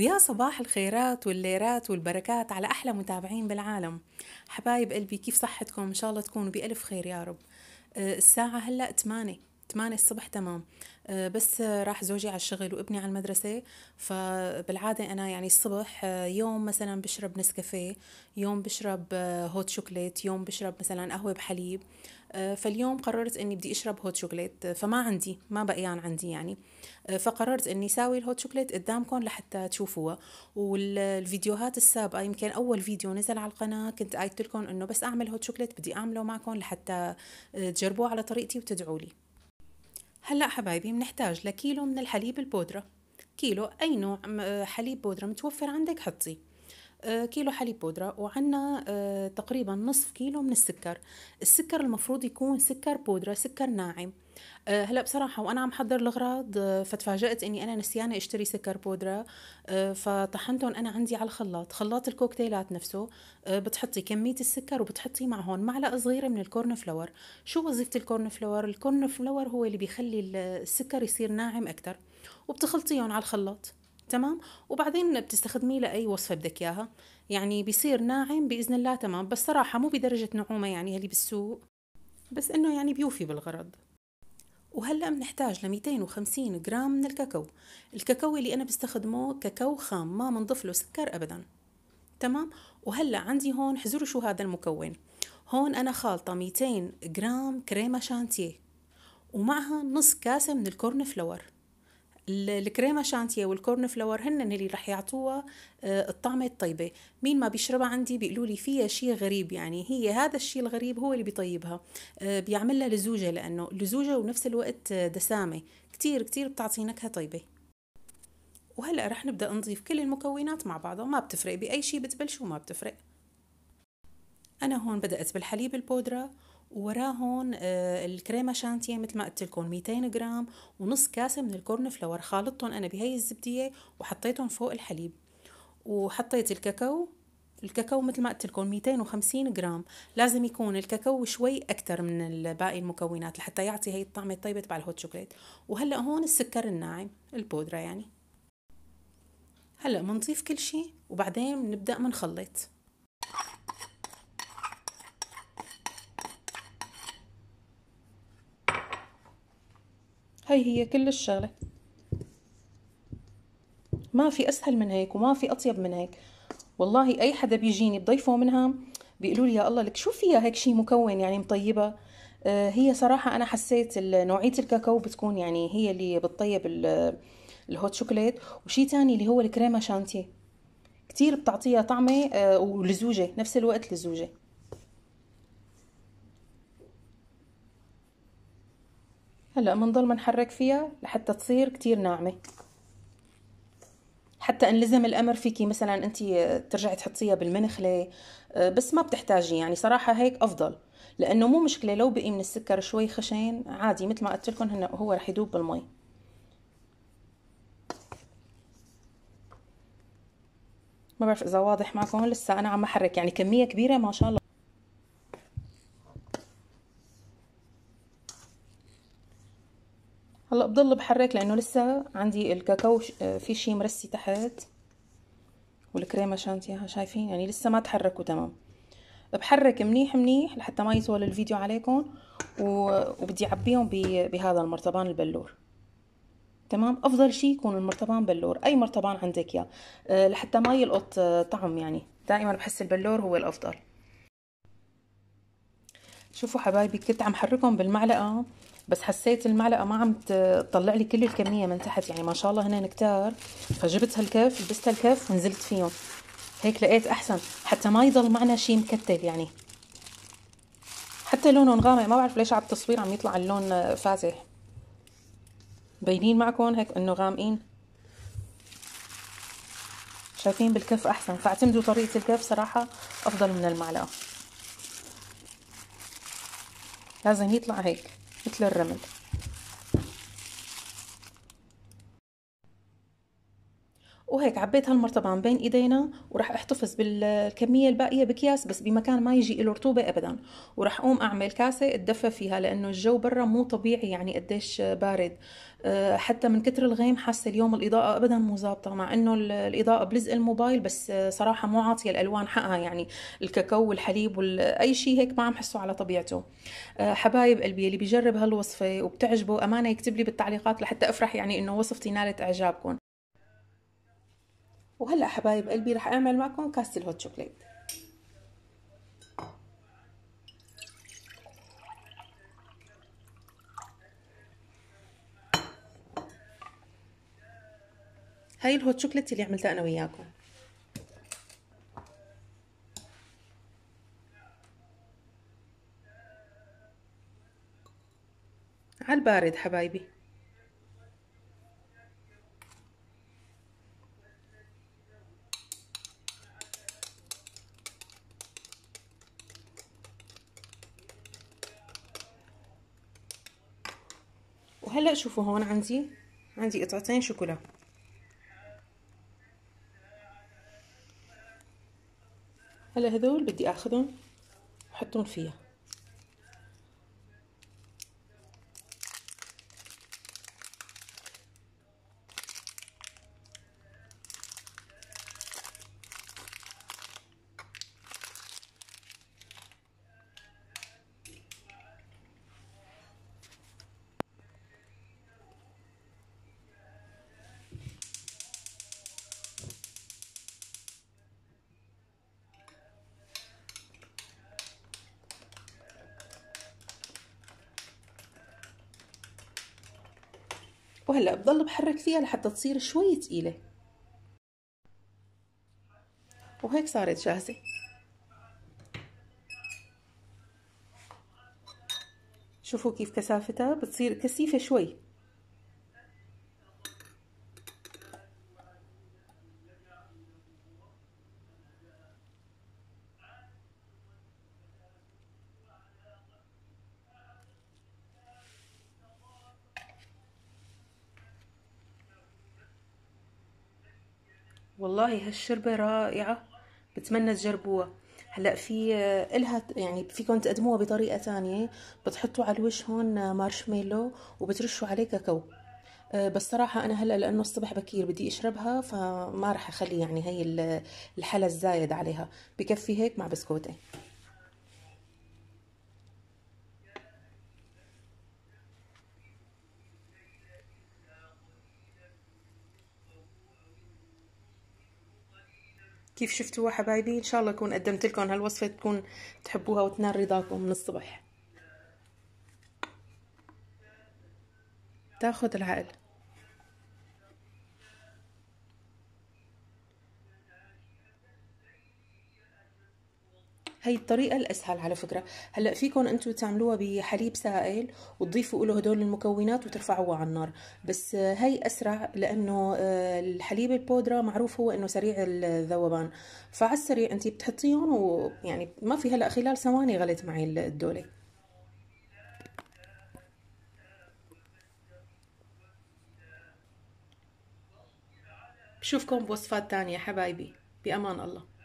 ويا صباح الخيرات والليرات والبركات على أحلى متابعين بالعالم حبايب قلبي كيف صحتكم إن شاء الله تكونوا بألف خير يا رب أه، الساعة هلأ 8 8 الصبح تمام آه، بس راح زوجي على الشغل وابني على المدرسة فبالعادة أنا يعني الصبح آه، يوم مثلا بشرب نسكافيه يوم بشرب آه، هوت شوكليت يوم بشرب مثلا قهوة بحليب فاليوم قررت اني بدي اشرب هوت شوكليت فما عندي ما بقيان عندي يعني فقررت اني ساوي الهوت شوكليت قدامكم لحتى تشوفوها والفيديوهات السابقه يمكن اول فيديو نزل على القناه كنت قايلت لكم انه بس اعمل هوت شوكليت بدي اعمله معكم لحتى تجربوه على طريقتي وتدعوا لي هلا حبايبي بنحتاج لكيلو من الحليب البودره كيلو اي نوع حليب بودره متوفر عندك حطيه آه، كيلو حليب بودرة وعنا آه، تقريبا نصف كيلو من السكر السكر المفروض يكون سكر بودرة سكر ناعم آه، هلا بصراحة وأنا عم حضر الأغراض فتفاجأت إني أنا نسيانة أشتري سكر بودرة فطحنتهم أنا عندي على الخلاط خلاط الكوكتيلات نفسه بتحطي كمية السكر وبتحطي معهم معلقة صغيرة من الكورن فلور شو وظيفة الكورن فلور؟ الكورن فلور هو اللي بيخلي السكر يصير ناعم أكتر وبتخلطيهم على الخلاط تمام وبعدين بتستخدميه لاي وصفه بدك اياها يعني بيصير ناعم باذن الله تمام بس صراحه مو بدرجه نعومه يعني اللي بالسوق بس انه يعني بيوفي بالغرض وهلا بنحتاج ل 250 جرام من الكاكاو الكاكاو اللي انا بستخدمه كاكاو خام ما بنضيف له سكر ابدا تمام وهلا عندي هون حزروا شو هذا المكون هون انا خالطه 200 جرام كريمه شانتيه ومعها نص كاسه من الكورن فلور الكريمة شانتيه والكورن فلاور هن اللي رح يعطوها آه، الطعمة الطيبة مين ما بيشربها عندي بيقولوا لي فيها شيء غريب يعني هي هذا الشيء الغريب هو اللي بيطيبها آه، بيعملها لزوجة لأنه لزوجة ونفس الوقت آه، دسامة كتير كتير بتعطي نكهة طيبة وهلأ رح نبدأ نضيف كل المكونات مع بعضها ما بتفرق بأي شيء بتبلش وما بتفرق أنا هون بدأت بالحليب البودرة ووراهم آه، الكريمة شانتيه مثل ما قلت لكم 200 جرام ونص كاسة من الكورن فلور خالطتهم أنا بهي الزبدية وحطيتهم فوق الحليب وحطيت الكاكاو الكاكاو مثل ما قلت لكم 250 جرام لازم يكون الكاكاو شوي اكثر من باقي المكونات لحتى يعطي هي الطعمه الطيبه تبع الهوت شوكليت وهلا هون السكر الناعم البودره يعني هلا بنضيف كل شيء وبعدين بنبدا بنخلط هاي هي كل الشغلة ما في أسهل من هيك وما في أطيب من هيك والله أي حدا بيجيني بضيفه منها بيقولوا لي يا الله لك شو فيها هيك شيء مكون يعني مطيبة آه، هي صراحة أنا حسيت نوعية الكاكاو بتكون يعني هي اللي بتطيب الهوت شوكليت وشي تاني اللي هو الكريمة شانتي كتير بتعطيها طعمة آه، ولزوجة نفس الوقت لزوجة هلا بنضل بنحرك فيها لحتى تصير كتير ناعمه حتى ان لزم الامر فيكي مثلا انت ترجعي تحطيها بالمنخله آه، بس ما بتحتاجي يعني صراحه هيك افضل لانه مو مشكله لو بقي من السكر شوي خشن عادي مثل ما قلت لكم هو رح يدوب بالمي ما بعرف اذا واضح معكم لسه انا عم احرك يعني كميه كبيره ما شاء الله هلا بضل بحرك لانه لسه عندي الكاكاو آه، في شي مرسي تحت والكريمه شانتيها شايفين يعني لسه ما تحركوا تمام بحرك منيح منيح لحتى ما يطول الفيديو عليكم وبدي اعبيهم بهذا المرطبان البلور تمام افضل شيء يكون المرطبان بلور اي مرطبان عندك يا آه، لحتى ما يلقط آه، طعم يعني دائما بحس البلور هو الافضل شوفوا حبايبي كنت عم حركهم بالمعلقه بس حسيت المعلقه ما عم تطلع لي كل الكميه من تحت يعني ما شاء الله هن كتار فجبت هالكف لبست هالكف ونزلت فيهم هيك لقيت احسن حتى ما يضل معنا شيء مكتل يعني حتى لونهم غامق ما بعرف ليش على التصوير عم يطلع اللون آه، فاتح باينين معكم هيك انه غامقين شايفين بالكف احسن فاعتمدوا طريقه الكف صراحه افضل من المعلقه لازم يطلع هيك es el وهيك عبيت هالمرطبة عن بين ايدينا وراح احتفظ بالكمية الباقية بكياس بس بمكان ما يجي له رطوبة ابدا وراح اقوم اعمل كاسة اتدفى فيها لانه الجو برا مو طبيعي يعني قديش بارد أه، حتى من كتر الغيم حاسة اليوم الاضاءة ابدا مو ظابطة مع انه الاضاءة بلزق الموبايل بس صراحة مو عاطية الالوان حقها يعني الكاكاو والحليب واي شيء هيك ما عم حسه على طبيعته أه، حبايب قلبي اللي بيجرب هالوصفة وبتعجبه امانة يكتب لي بالتعليقات لحتى افرح يعني انه وصفتي نالت اعجابكم وهلا حبايب قلبي رح اعمل معكم كاسه الهوت شوكليت هاي الهوت شوكليت اللي عملتها انا وياكم عالبارد حبايبي وهلا شوفوا هون عندي عندي قطعتين شوكولا هلا هذول بدي اخذهم واحطهم فيها وهلأ بضل بحرك فيها لحتى تصير شوي تقيلة وهيك صارت جاهزة شوفوا كيف كثافتها بتصير كثيفة شوي والله هالشربة رائعة بتمنى تجربوها هلا في آه، الها يعني فيكم تقدموها بطريقه تانية بتحطوا على الوش هون مارشميلو آه، وبترشوا عليه كاكاو آه، بس صراحة أنا هلا لأنه الصبح بكير بدي أشربها فما رح أخلي يعني هي الحلا الزايد عليها بكفي هيك مع بسكوتة كيف شفتوها حبايبي ان شاء الله اكون قدمت لكم هالوصفه تكون تحبوها وتنال رضاكم من الصبح تاخذ العقل هي الطريقه الاسهل على فكره هلا فيكم انتم تعملوها بحليب سائل وتضيفوا له هدول المكونات وترفعوها على النار بس هي اسرع لانه آه، الحليب البودره معروف هو انه سريع الذوبان فعلى السريع انت بتحطيهم ويعني ما في هلا خلال ثواني غلت معي الدوله بشوفكم بوصفات تانية حبايبي بأمان الله